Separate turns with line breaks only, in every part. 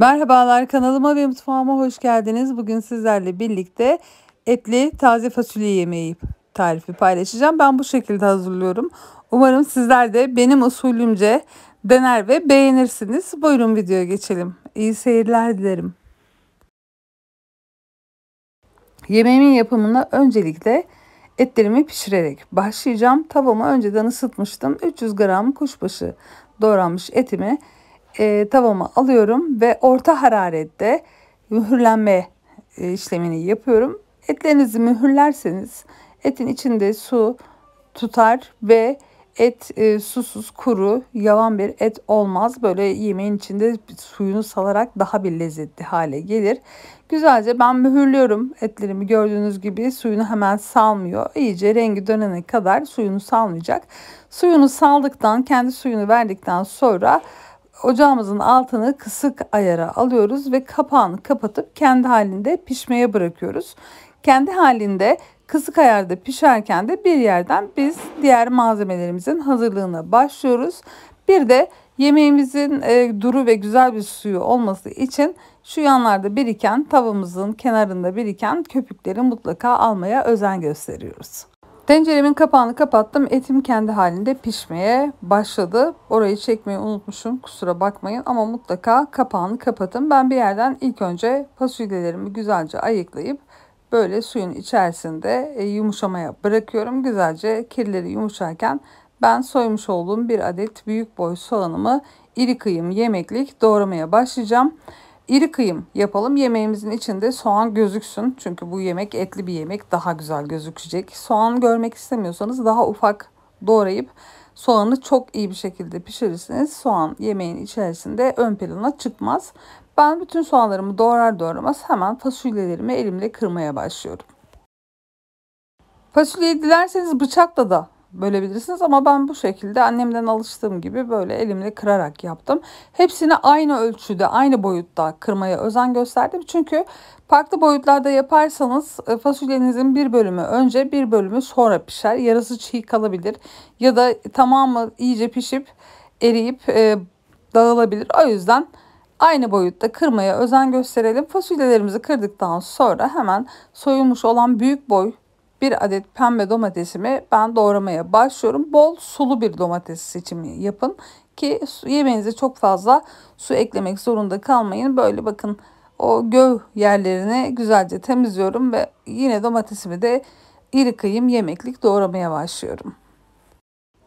Merhabalar kanalıma ve mutfağıma hoş geldiniz. Bugün sizlerle birlikte etli taze fasulye yemeği tarifi paylaşacağım. Ben bu şekilde hazırlıyorum. Umarım sizler de benim usulümce dener ve beğenirsiniz. Buyurun videoya geçelim. İyi seyirler dilerim. Yemeğimin yapımına öncelikle etlerimi pişirerek başlayacağım. Tavamı önceden ısıtmıştım. 300 gram kuşbaşı doğranmış etimi e, tavama alıyorum ve orta hararette mühürlenme e, işlemini yapıyorum. Etlerinizi mühürlerseniz etin içinde su tutar ve et e, susuz kuru yavan bir et olmaz. Böyle yemeğin içinde suyunu salarak daha bir lezzetli hale gelir. Güzelce ben mühürlüyorum etlerimi gördüğünüz gibi suyunu hemen salmıyor. İyice rengi dönene kadar suyunu salmayacak. Suyunu saldıktan kendi suyunu verdikten sonra ocağımızın altını kısık ayara alıyoruz ve kapağını kapatıp kendi halinde pişmeye bırakıyoruz. Kendi halinde kısık ayarda pişerken de bir yerden biz diğer malzemelerimizin hazırlığına başlıyoruz. Bir de yemeğimizin e, duru ve güzel bir suyu olması için şu yanlarda biriken tavamızın kenarında biriken köpükleri mutlaka almaya özen gösteriyoruz. Tenceremin kapağını kapattım. Etim kendi halinde pişmeye başladı. Orayı çekmeyi unutmuşum. Kusura bakmayın ama mutlaka kapağını kapatın. Ben bir yerden ilk önce fasulyelerimi güzelce ayıklayıp böyle suyun içerisinde e, yumuşamaya bırakıyorum. Güzelce kirleri yumuşarken ben soymuş olduğum bir adet büyük boy soğanımı iri kıyım yemeklik doğramaya başlayacağım. İri kıyım yapalım. Yemeğimizin içinde soğan gözüksün. Çünkü bu yemek etli bir yemek. Daha güzel gözükecek. Soğan görmek istemiyorsanız daha ufak doğrayıp soğanı çok iyi bir şekilde pişirirsiniz. Soğan yemeğin içerisinde ön plana çıkmaz. Ben bütün soğanlarımı doğrar doğramaz hemen fasulyelerimi elimle kırmaya başlıyorum. Fasulyeyi dilerseniz bıçakla da bölebilirsiniz ama ben bu şekilde annemden alıştığım gibi böyle elimle kırarak yaptım. Hepsini aynı ölçüde, aynı boyutta kırmaya özen gösterdim. Çünkü farklı boyutlarda yaparsanız e, fasulyenizin bir bölümü önce, bir bölümü sonra pişer. Yarısı çiğ kalabilir ya da tamamı iyice pişip eriyip e, dağılabilir. O yüzden aynı boyutta kırmaya özen gösterelim. Fasulyelerimizi kırdıktan sonra hemen soyulmuş olan büyük boy bir adet pembe domatesimi ben doğramaya başlıyorum. Bol sulu bir domates seçimi yapın ki yemeğinize çok fazla su eklemek zorunda kalmayın. Böyle bakın o göv yerlerini güzelce temizliyorum ve yine domatesimi de iri kıyım yemeklik doğramaya başlıyorum.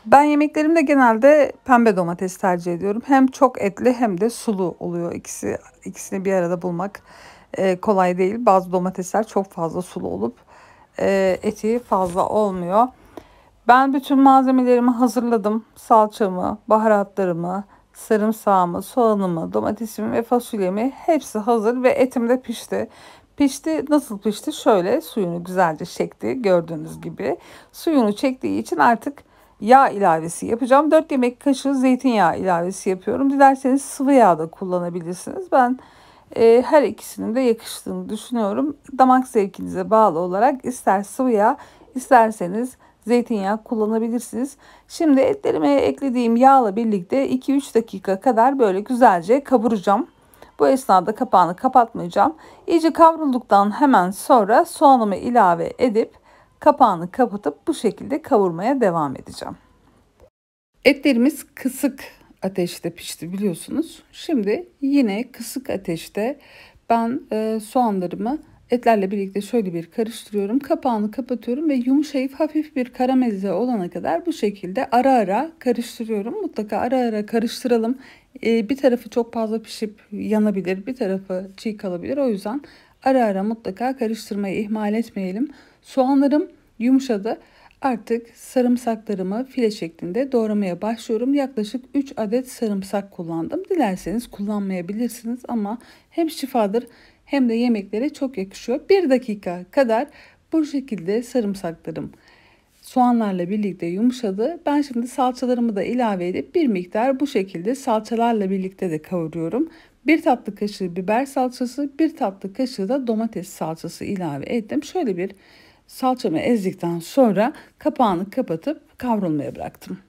Ben yemeklerimde genelde pembe domates tercih ediyorum. Hem çok etli hem de sulu oluyor ikisi. ikisini bir arada bulmak e, kolay değil. Bazı domatesler çok fazla sulu olup e, eti fazla olmuyor. Ben bütün malzemelerimi hazırladım. Salçamı, baharatlarımı, sarımsağımı, soğanımı, domatesimi ve fasulyemi hepsi hazır ve etim de pişti. Pişti nasıl pişti? Şöyle suyunu güzelce çekti gördüğünüz gibi. Suyunu çektiği için artık yağ ilavesi yapacağım. 4 yemek kaşığı zeytinyağı ilavesi yapıyorum. Dilerseniz sıvı yağ da kullanabilirsiniz. Ben e, her ikisinin de yakıştığını düşünüyorum. Damak zevkinize bağlı olarak ister sıvı yağ isterseniz zeytinyağı kullanabilirsiniz. Şimdi etlerime eklediğim yağla birlikte 2-3 dakika kadar böyle güzelce kavuracağım. Bu esnada kapağını kapatmayacağım. İyice kavrulduktan hemen sonra soğanımı ilave edip kapağını kapatıp bu şekilde kavurmaya devam edeceğim. Etlerimiz kısık ateşte pişti biliyorsunuz. Şimdi yine kısık ateşte ben e, soğanlarımı etlerle birlikte şöyle bir karıştırıyorum. Kapağını kapatıyorum ve yumuşayıp hafif bir karamelize olana kadar bu şekilde ara ara karıştırıyorum. Mutlaka ara ara karıştıralım. E, bir tarafı çok fazla pişip yanabilir, bir tarafı çiğ kalabilir. O yüzden ara ara mutlaka karıştırmayı ihmal etmeyelim. Soğanlarım yumuşadı. Artık sarımsaklarımı file şeklinde doğramaya başlıyorum. Yaklaşık 3 adet sarımsak kullandım. Dilerseniz kullanmayabilirsiniz ama hem şifadır hem de yemeklere çok yakışıyor. 1 dakika kadar bu şekilde sarımsaklarım soğanlarla birlikte yumuşadı. Ben şimdi salçalarımı da ilave edip bir miktar bu şekilde salçalarla birlikte de kavuruyorum. 1 tatlı kaşığı biber salçası, 1 tatlı kaşığı da domates salçası ilave ettim. Şöyle bir Salçamı ezdikten sonra kapağını kapatıp kavrulmaya bıraktım.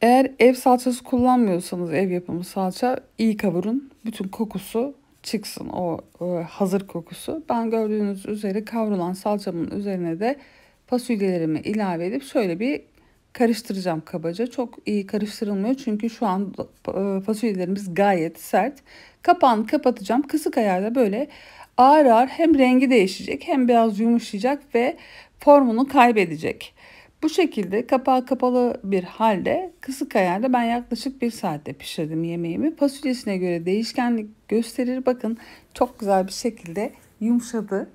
Eğer ev salçası kullanmıyorsanız ev yapımı salça iyi kavurun. Bütün kokusu çıksın o e, hazır kokusu. Ben gördüğünüz üzere kavrulan salçamın üzerine de fasulyelerimi ilave edip şöyle bir karıştıracağım kabaca. Çok iyi karıştırılmıyor çünkü şu an e, fasulyelerimiz gayet sert. Kapağını kapatacağım. Kısık ayarda böyle ağır ağır hem rengi değişecek hem biraz yumuşayacak ve formunu kaybedecek. Bu şekilde kapağı kapalı bir halde kısık ayarda ben yaklaşık bir saatte pişirdim yemeğimi. Fasulyesine göre değişkenlik gösterir. Bakın çok güzel bir şekilde yumuşadı.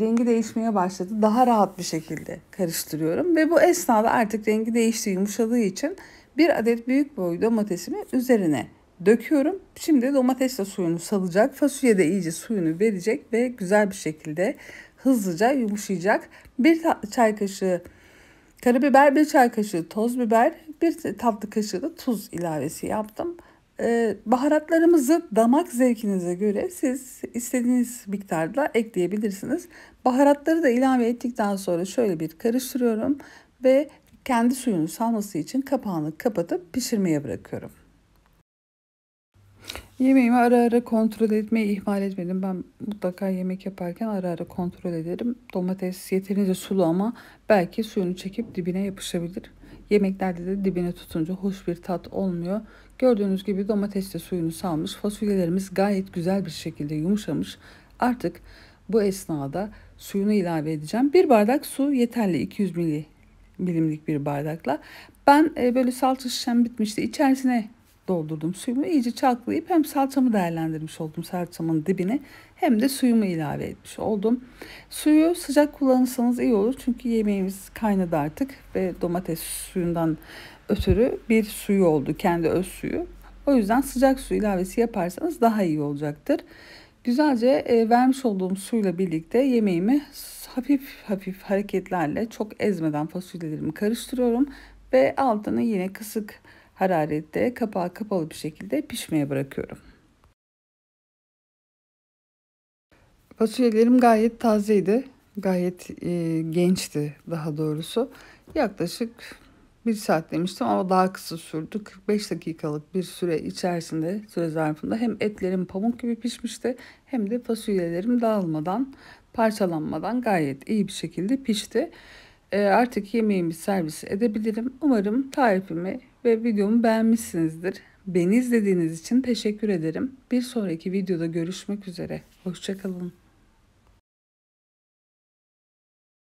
Rengi değişmeye başladı. Daha rahat bir şekilde karıştırıyorum. Ve bu esnada artık rengi değişti yumuşadığı için bir adet büyük boy domatesimi üzerine döküyorum. Şimdi domates de suyunu salacak. Fasulye de iyice suyunu verecek ve güzel bir şekilde hızlıca yumuşayacak. Bir tatlı çay kaşığı karabiber, bir çay kaşığı toz biber, bir tatlı kaşığı da tuz ilavesi yaptım. Ee, baharatlarımızı damak zevkinize göre siz istediğiniz miktarda ekleyebilirsiniz. Baharatları da ilave ettikten sonra şöyle bir karıştırıyorum ve kendi suyunu salması için kapağını kapatıp pişirmeye bırakıyorum. Yemeğimi ara ara kontrol etmeyi ihmal etmedim. Ben mutlaka yemek yaparken ara ara kontrol ederim. Domates yeterince sulu ama belki suyunu çekip dibine yapışabilir. Yemeklerde de dibine tutunca hoş bir tat olmuyor. Gördüğünüz gibi domates de suyunu salmış. Fasulyelerimiz gayet güzel bir şekilde yumuşamış. Artık bu esnada suyunu ilave edeceğim. Bir bardak su yeterli 200 mili milimlik bir bardakla. Ben e, böyle salça şişem bitmişti. İçerisine doldurdum suyumu. iyice çalkalayıp hem salçamı değerlendirmiş oldum salçamın dibine hem de suyumu ilave etmiş oldum. Suyu sıcak kullanırsanız iyi olur çünkü yemeğimiz kaynadı artık ve domates suyundan ötürü bir suyu oldu kendi öz suyu. O yüzden sıcak su ilavesi yaparsanız daha iyi olacaktır. Güzelce e, vermiş olduğum suyla birlikte yemeğimi hafif hafif hareketlerle çok ezmeden fasulyelerimi karıştırıyorum ve altını yine kısık hararette kapağı kapalı bir şekilde pişmeye bırakıyorum. Fasulyelerim gayet tazeydi. Gayet e, gençti daha doğrusu. Yaklaşık bir saat demiştim ama daha kısa sürdü. 45 dakikalık bir süre içerisinde, süre zarfında hem etlerim pamuk gibi pişmişti hem de fasulyelerim dağılmadan, parçalanmadan gayet iyi bir şekilde pişti. E, artık yemeğimi servis edebilirim. Umarım tarifimi ve videomu beğenmişsinizdir. Beni izlediğiniz için teşekkür ederim. Bir sonraki videoda görüşmek üzere. Hoşçakalın.